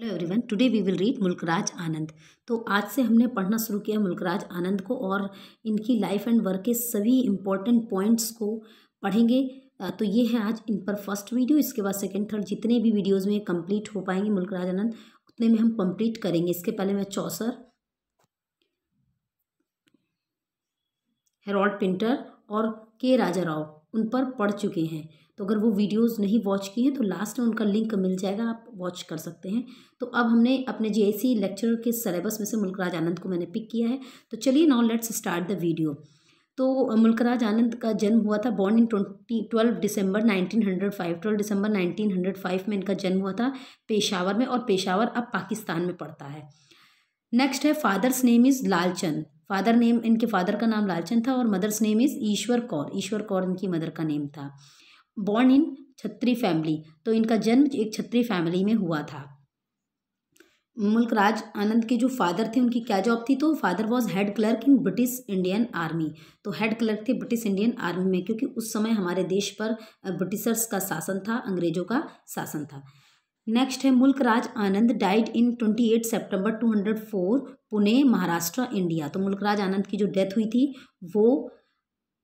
hello everyone today we will read Mulk Raj Anand तो आज से हमने पढ़ना शुरू किया मुल्कराज आनंद को और इनकी लाइफ एंड वर्क के सभी इम्पोर्टेंट पॉइंट्स को पढ़ेंगे तो ये है आज इन पर फर्स्ट वीडियो इसके बाद सेकंड थर्ड जितने भी वीडियोस में कंप्लीट हो पाएंगे मुल्कराज आनंद उतने में हम कंप्लीट करेंगे इसके पहले मैं चौसर हेरोल्ड पिंटर और के राजा राव उन पर पढ़ चुके हैं तो अगर वो वीडियोस नहीं वॉच की हैं तो लास्ट में उनका लिंक मिल जाएगा आप वॉच कर सकते हैं तो अब हमने अपने जे लेक्चर के सलेबस में से मुल्कराज आनंद को मैंने पिक किया है तो चलिए now let's start the video तो मुल्कराज आनंद का जन्म हुआ था born in twenty twelve December five twelve December nineteen hundred five में इनका जन्म हुआ था पेशावर में और पेशावर अब पाकिस्तान में पड़ता है नेक्स्ट है father's name is Lalchand father name इनके फादर का नाम लालचंद था और mother's name is Ishwar Kaur Ishwar Kaur इनकी मदर का नेम था बॉर्न इन छत्री फैमिली तो इनका जन्म एक छत्री फैमिली में हुआ था मुल्क राज आनंद के जो फादर थे उनकी क्या जॉब थी तो father was head clerk in British Indian army तो हेड क्लर्क थे ब्रिटिश इंडियन आर्मी में क्योंकि उस समय हमारे देश पर ब्रिटिशर्स का शासन था अंग्रेजों का शासन था नेक्स्ट है Mulk Raj Anand died in twenty eight September two hundred four Pune Maharashtra India तो मुल्कराज आनंद की जो डेथ हुई थी वो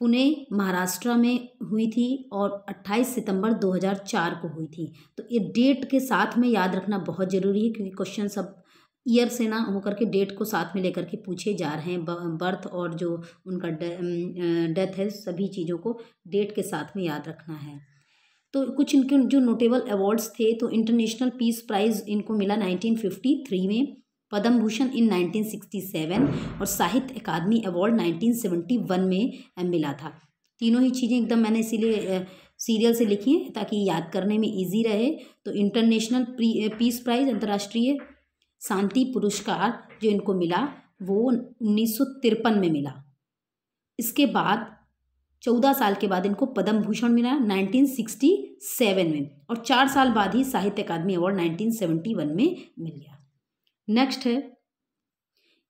पुणे महाराष्ट्र में हुई थी और 28 सितंबर 2004 को हुई थी तो ये डेट के साथ में याद रखना बहुत ज़रूरी है क्योंकि क्वेश्चन सब ईयर से ना होकर के डेट को साथ में लेकर के पूछे जा रहे हैं बर्थ और जो उनका डेथ है सभी चीज़ों को डेट के साथ में याद रखना है तो कुछ इनके जो नोटेबल अवार्ड्स थे तो इंटरनेशनल पीस प्राइज़ इनको मिला नाइनटीन में पद्म भूषण इन 1967 और साहित्य अकादमी अवार्ड 1971 में मिला था तीनों ही चीज़ें एकदम मैंने इसीलिए सीरियल से लिखी हैं ताकि याद करने में इजी रहे तो इंटरनेशनल पीस प्राइज़ अंतर्राष्ट्रीय शांति पुरस्कार जो इनको मिला वो उन्नीस में मिला इसके बाद चौदह साल के बाद इनको पद्म भूषण मिला 1967 में और चार साल बाद ही साहित्य अकादमी अवार्ड 1971 में मिल गया नेक्स्ट है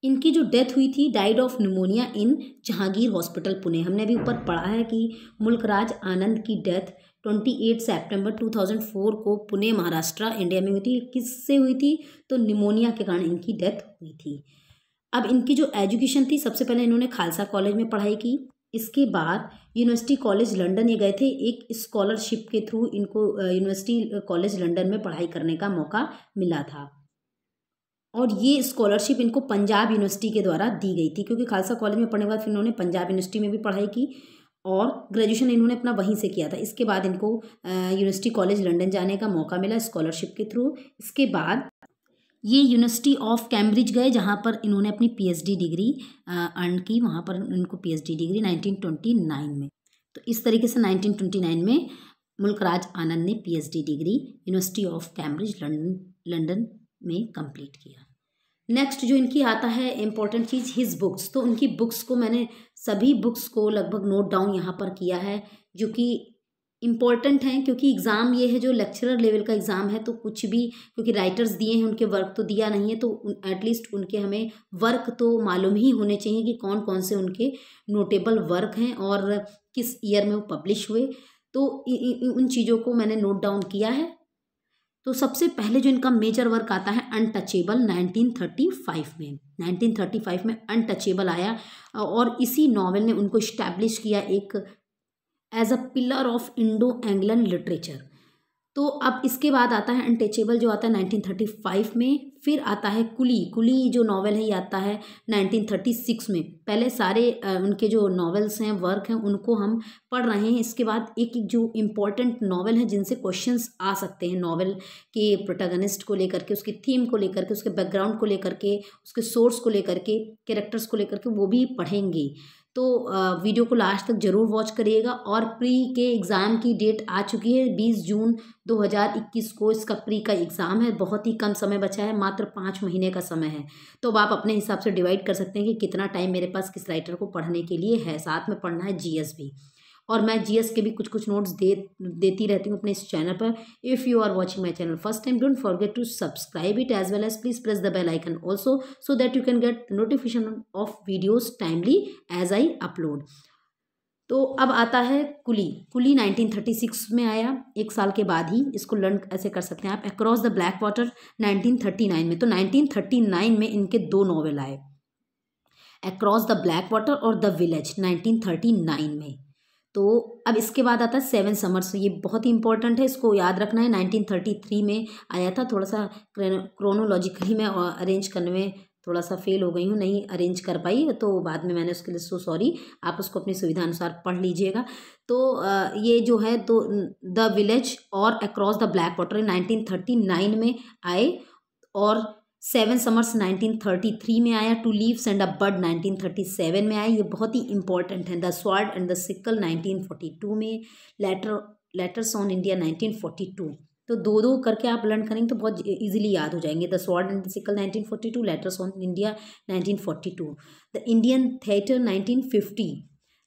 इनकी जो डेथ हुई थी died of pneumonia in Jahangir hospital Pune हमने अभी ऊपर पढ़ा है कि मुल्कराज आनंद की डेथ 28 सितंबर 2004 को पुणे महाराष्ट्र इंडिया में हुई थी किससे हुई थी तो निमोनिया के कारण इनकी डेथ हुई थी अब इनकी जो एजुकेशन थी सबसे पहले इन्होंने खालसा कॉलेज में पढ़ाई की इसके बाद यूनिवर्सिटी कॉलेज लंदन ये गए थे एक स्कॉलरशिप के थ्रू इनको यूनिवर्सिटी कॉलेज लंदन में पढ़ाई करने का मौका मिला था और ये स्कॉलरशिप इनको पंजाब यूनिवर्सिटी के द्वारा दी गई थी क्योंकि खालसा कॉलेज में पढ़ने के बाद फिर इन्होंने पंजाब यूनिवर्सिटी में भी पढ़ाई की और ग्रेजुएशन इन्होंने अपना वहीं से किया था इसके बाद इनको यूनिवर्सिटी कॉलेज लंदन जाने का मौका मिला स्कॉलरशिप के थ्रू इसके बाद ये यूनिवर्सिटी ऑफ कैम्ब्रिज गए जहाँ पर इन्होंने अपनी पीएचडी डिग्री अर्न की वहाँ पर इनको पीएचडी डिग्री 1929 में तो इस तरीके से 1929 में मुल्कराज आनंद ने PhD degree university of Cambridge London London મે કમ્પલીટ કિયા નેક્સ્ટ જો ઇનકી આતા હે ઇમ્પોર્ટન્ટ ચીઝ હિઝ બુક્સ તો ઉનકી બુક્સ કો મેને સભી બુક્સ કો લગભગ નોટ ડાઉન યહા પર કિયા હે જોકી ઇમ્પોર્ટન્ટ હે ક્યોકી एग्जाम યે હે જો લેક્ચરર લેવલ કા एग्जाम હે તો કુછ ભી ક્યોકી રાઇટર્સ دیے હે ઉનકે વર્ક તો دیا નહીં હે તો એટલીસ્ટ ઉનકે હમે વર્ક તો मालूम ही હોને ચેહીએ કે કોન કોન સે ઉનકે નોટેબલ વર્ક હે ઓર કિસ યર મે પબ્લિશ હુએ તો ઉન ચીજો કો મેને નોટ ડાઉન કિયા હે तो सबसे पहले जो इनका मेजर वर्क आता है अनटचेबल 1935 में 1935 में अनटचेबल आया और इसी नावल ने उनको इस्टेब्लिश किया एक as a pillar of Indo Anglian literature तो अब इसके बाद आता है अनटचेबल जो आता है 1935 में फिर आता है कुली कुली जो नावल है ये आता है 1936 में पहले सारे उनके जो नावल्स हैं वर्क हैं उनको हम पढ़ रहे हैं इसके बाद एक एक जो इम्पोर्टेंट नावल है जिनसे क्वेश्चंस आ सकते हैं नावल के प्रोटागनिस्ट को लेकर के उसकी थीम को लेकर के उसके बैकग्राउंड को लेकर के उसके सोर्स को लेकर के करेक्टर्स को लेकर के वो भी पढ़ेंगे तो वीडियो को लास्ट तक ज़रूर वॉच करिएगा और प्री के एग्ज़ाम की डेट आ चुकी है 20 जून 2021 को इसका प्री का एग्ज़ाम है बहुत ही कम समय बचा है मात्र पाँच महीने का समय है तो अब आप अपने हिसाब से डिवाइड कर सकते हैं कि कितना टाइम मेरे पास किस राइटर को पढ़ने के लिए है साथ में पढ़ना है जी भी और मैं जीएस के भी कुछ कुछ नोट्स दे देती रहती हूँ अपने इस चैनल पर if you are watching my channel first time don't forget to subscribe it as well as please press the bell icon also so that you can get notification of videos timely as I upload तो अब आता है कुली कुली 1936 में आया एक साल के बाद ही इसको लर्न ऐसे कर सकते हैं आप अक्रॉस द ब्लैक वाटर 1939 में तो 1939 में इनके दो नॉवेल आए अक्रॉस द ब्लैक वाटर और द विलेज 1939 में तो अब इसके बाद आता है सेवन समर्स तो ये बहुत ही इंपॉर्टेंट है इसको याद रखना है 1933 में आया था थोड़ा सा क्रोनोलॉजिकली मैं अरेंज करने में थोड़ा सा फेल हो गई हूँ नहीं अरेंज कर पाई तो बाद में मैंने उसके लिए सो सॉरी आप उसको अपनी सुविधा अनुसार पढ़ लीजिएगा तो ये जो है तो द विलेज और across the black water nineteen thirty nine में आए और सेवन समर्स 1933 में आया two leaves and a bird 1937 में आया ये बहुत ही इंपॉर्टेंट है the sword and the sickle 1942 में लेटर लेटर्स ऑन इंडिया 1942 तो दो दो करके आप लर्न करेंगे तो बहुत इजीली याद हो जाएंगे the sword and the sickle 1942 letters on India 1942 the Indian theatre 1950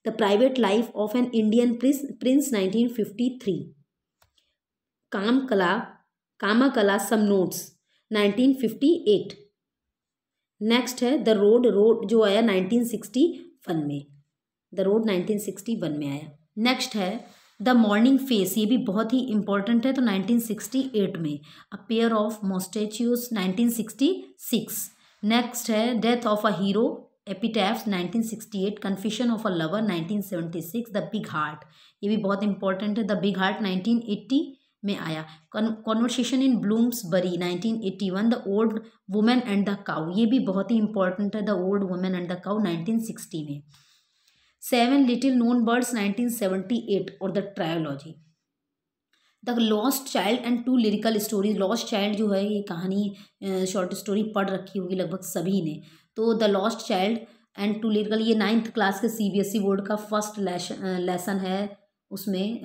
the private life of an Indian prince prince nineteen three Kama Kala Kama Kala some notes 1958 next है द रोड रोड जो आया 1961 में द रोड 1961 में आया नेक्स्ट है द मॉर्निंग फेस ये भी बहुत ही इंपॉर्टेंट है तो 1968 में a pair of moustaches 1966 next है death of a hero epitaphs 1968 confusion of a lover 1976 the big heart ये भी बहुत इंपॉर्टेंट है द बिग हार्ट एट्टी में आया conversation in Bloomsbury nineteen eighty one the old women and the cow ये भी बहुत ही इंपॉर्टेंट है the old women and the cow nineteen sixty में seven little known birds nineteen eight और the trilogy the lost child and two lyrical stories lost child जो है ये कहानी शॉर्ट स्टोरी पढ़ रखी होगी लगभग सभी ने तो the lost child and two lyrical ये नाइन्थ क्लास के C B S E board का फर्स्ट लेसन है उसमें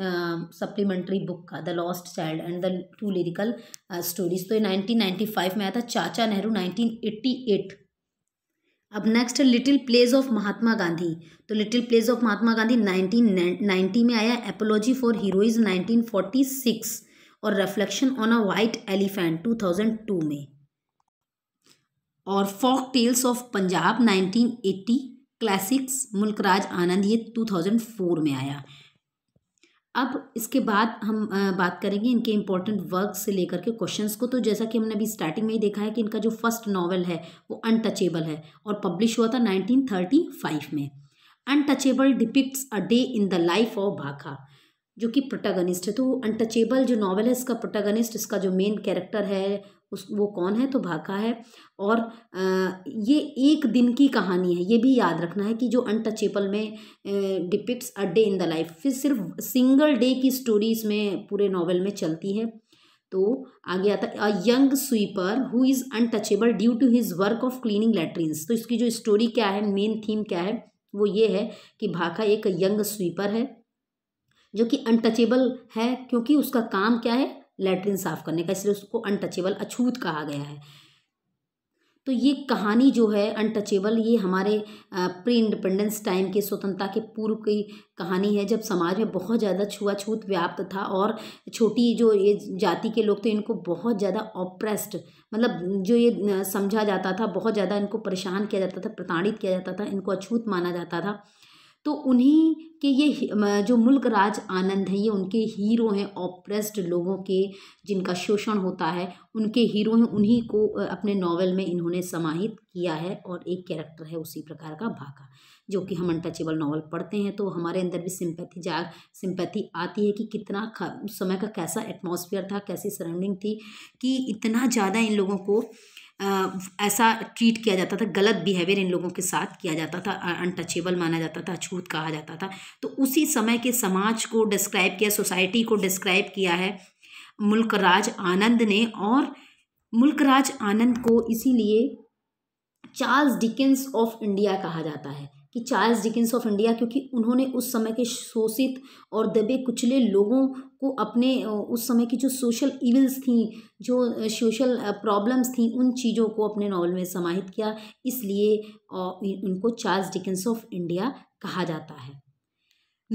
सप्लीमेंट्री बुक का the lost child and the two lyrical stories तो ये 1995 में आया था चाचा नेहरू 1988 अब नेक्स्ट है little plays of Mahatma Gandhi तो little plays of Mahatma Gandhi 1990 में आया एपोलॉजी फॉर हीरोइज 1946 और reflection on a white elephant 2002 में और folk tales of Punjab eighty classics Mulkraj Anand ये फोर में आया अब इसके बाद हम बात करेंगे इनके इम्पोर्टेंट वर्क से लेकर के क्वेश्चंस को तो जैसा कि हमने अभी स्टार्टिंग में ही देखा है कि इनका जो फर्स्ट नॉवल है वो अनटचेबल है और पब्लिश हुआ था 1935 में untouchable depicts a day in the life of Bakha जो कि प्रोटागनिस्ट है तो अनटचेबल जो नॉवल है इसका प्रोटागनिस्ट इसका जो मेन कैरेक्टर है उस वो कौन है तो भाखा है और ये एक दिन की कहानी है ये भी याद रखना है कि जो अनटचेबल में depicts a day in the life फिर सिर्फ सिंगल डे की स्टोरी इसमें पूरे नॉवल में चलती है तो आगे आता है a young sweeper who is untouchable due to his work of cleaning latrines तो इसकी जो स्टोरी क्या है मेन थीम क्या है वो ये है कि भाखा एक यंग स्वीपर है जो कि अनटचेबल है क्योंकि उसका काम क्या है लेटरिन साफ करने का इसलिए उसको अनटचेबल अछूत कहा गया है तो ये कहानी जो है अनटचेबल ये हमारे प्री इंडिपेंडेंस टाइम के स्वतंत्रता के पूर्व की कहानी है जब समाज में बहुत ज़्यादा छुआछूत व्याप्त था और छोटी जो ये जाति के लोग थे इनको बहुत ज़्यादा ऑप्रेस्ड मतलब जो ये समझा जाता था बहुत ज़्यादा इनको परेशान किया जाता था प्रताड़ित किया जाता था इनको अछूत माना जाता था तो उन्हीं के ये जो मुल्क राज आनंद है ये उनके हीरो हैं ऑप्रेस्ड लोगों के जिनका शोषण होता है उनके हीरो हैं उन्हीं को अपने नावल में इन्होंने समाहित किया है और एक कैरेक्टर है उसी प्रकार का भागा जो कि हम अनटचेबल नॉवल पढ़ते हैं तो हमारे अंदर भी सिंपैथी जाग सिंपैथी आती है कि कितना उस समय का कैसा एटमोसफियर था कैसी सराउंडिंग थी कि इतना ज़्यादा इन लोगों को ऐसा ट्रीट किया जाता था गलत बिहेवियर इन लोगों के साथ किया जाता था अनटचेबल माना जाता था अछूत कहा जाता था तो उसी समय के समाज को डिस्क्राइब किया सोसाइटी को डिस्क्राइब किया है मुल्क राज आनंद ने और मुल्कराज आनंद को इसीलिए चार्ल्स डिकेंस ऑफ इंडिया कहा जाता है कि चार्ल्स डिकिंस ऑफ इंडिया क्योंकि उन्होंने उस समय के शोषित और दबे कुचले लोगों को अपने उस समय की जो सोशल इविल्स थी जो सोशल प्रॉब्लम्स थी उन चीज़ों को अपने नावल में समाहित किया इसलिए उनको चार्ल्स डिकिंस ऑफ इंडिया कहा जाता है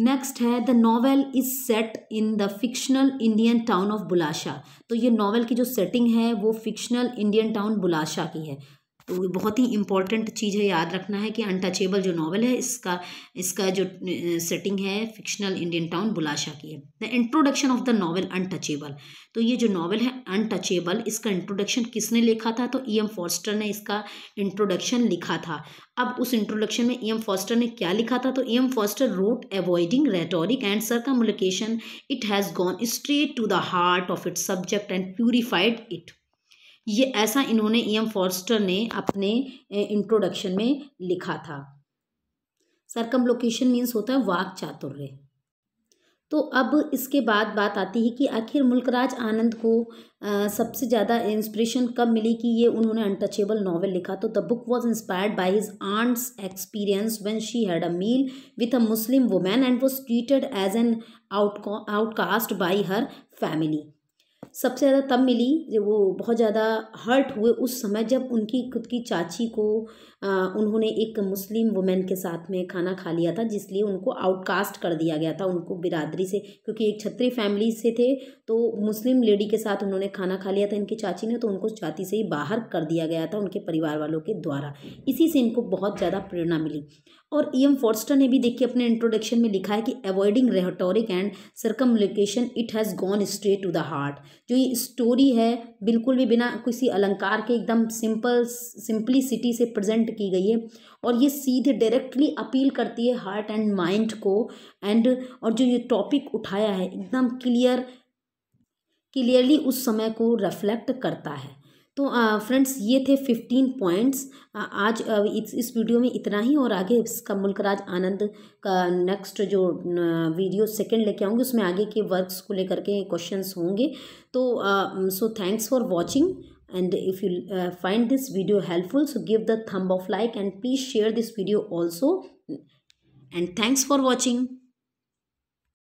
नेक्स्ट है the novel is set in the fictional Indian town of Bulashah तो ये नावल की जो सेटिंग है वो फिक्शनल इंडियन टाउन बुलाशा की है तो बहुत ही इम्पॉर्टेंट चीज़ है याद रखना है कि अनटचेबल जो नॉवल है इसका इसका जो सेटिंग है फिक्शनल इंडियन टाउन बुलाशा की है the introduction of the novel untouchable तो ये जो नॉवल है अनटचेबल इसका इंट्रोडक्शन किसने लिखा था तो ई एम फॉस्टर ने इसका इंट्रोडक्शन लिखा था अब उस इंट्रोडक्शन में ई एम फॉस्टर ने क्या लिखा था तो E M Forster wrote avoiding rhetoric and circumlocution it has gone straight to the heart of its subject and purified it ये ऐसा इन्होंने ई एम फॉरस्टर ने अपने इंट्रोडक्शन में लिखा था सरकम लोकेशन मीन्स होता है वाक चातुर्य तो अब इसके बाद बात आती है कि आखिर मुल्कराज आनंद को आ, सबसे ज़्यादा इंस्पिरेशन कब मिली कि ये उन्होंने अनटचेबल नॉवल लिखा तो the book was inspired by his aunt's experience when she had a meal with a Muslim women and was treated as an out outcast by her family सबसे ज़्यादा तब मिली जब वो बहुत ज़्यादा हर्ट हुए उस समय जब उनकी खुद की चाची को आ, उन्होंने एक मुस्लिम वुमेन के साथ में खाना खा लिया था जिसलिए उनको आउटकास्ट कर दिया गया था उनको बिरादरी से क्योंकि एक छत्री फैमिली से थे तो मुस्लिम लेडी के साथ उन्होंने खाना खा लिया था इनकी चाची ने तो उनको जाति से ही बाहर कर दिया गया था उनके परिवार वालों के द्वारा इसी से इनको बहुत ज़्यादा प्रेरणा मिली और ई एम फोर्स्टर ने भी देखिए अपने इंट्रोडक्शन में लिखा है कि avoiding rhetoric and circumlocution it has gone straight to the heart जो ये स्टोरी है बिल्कुल भी बिना किसी अलंकार के एकदम सिंपल सिंपलिसिटी से प्रजेंट की गई है और ये सीधे डायरेक्टली अपील करती है हार्ट एंड माइंड को एंड और जो ये टॉपिक उठाया है एकदम क्लियर क्लियरली उस समय को रिफ्लेक्ट करता है तो फ्रेंड्स ये थे फिफ्टीन पॉइंट्स आज इस इस वीडियो में इतना ही और आगे इसका मुल्कराज आनंद का नेक्स्ट जो वीडियो सेकंड लेके आऊँगी उसमें आगे के वर्क्स को लेकर के क्वेश्चंस होंगे तो so thanks for watching and if you find this video helpful so give the thumb of like and please share this video also and thanks for watching